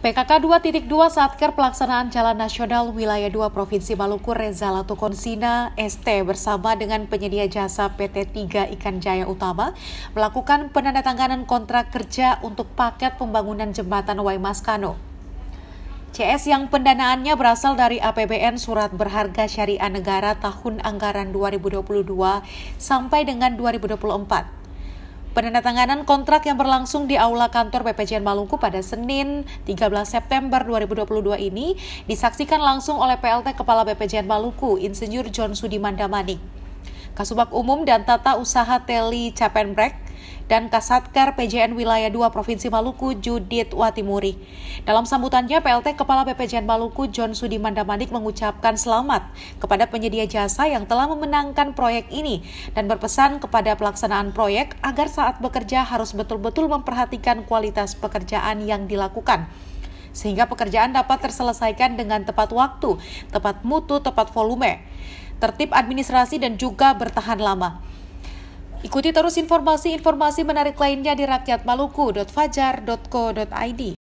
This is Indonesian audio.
PKK 2.2 Satker Pelaksanaan Jalan Nasional Wilayah 2 Provinsi Maluku Reza Latukonsina ST bersama dengan penyedia jasa PT 3 Ikan Jaya Utama melakukan penandatanganan kontrak kerja untuk paket pembangunan jembatan Waimaskano. CS yang pendanaannya berasal dari APBN Surat Berharga Syariah Negara tahun anggaran 2022 sampai dengan 2024. Penandatanganan kontrak yang berlangsung di Aula Kantor BPJN Maluku pada Senin 13 September 2022 ini disaksikan langsung oleh PLT Kepala BPJN Maluku, Insinyur John Sudiman Damani. Kasubag Umum dan Tata Usaha Teli Capenbrek, dan Kasatkar PJN Wilayah 2 Provinsi Maluku Judit Watimuri. Dalam sambutannya, PLT Kepala BPJN Maluku John Sudiman Damanik mengucapkan selamat kepada penyedia jasa yang telah memenangkan proyek ini dan berpesan kepada pelaksanaan proyek agar saat bekerja harus betul-betul memperhatikan kualitas pekerjaan yang dilakukan sehingga pekerjaan dapat terselesaikan dengan tepat waktu, tepat mutu, tepat volume, tertib administrasi dan juga bertahan lama. Ikuti terus informasi-informasi menarik lainnya di rakyatmaluku.fajar.co.id.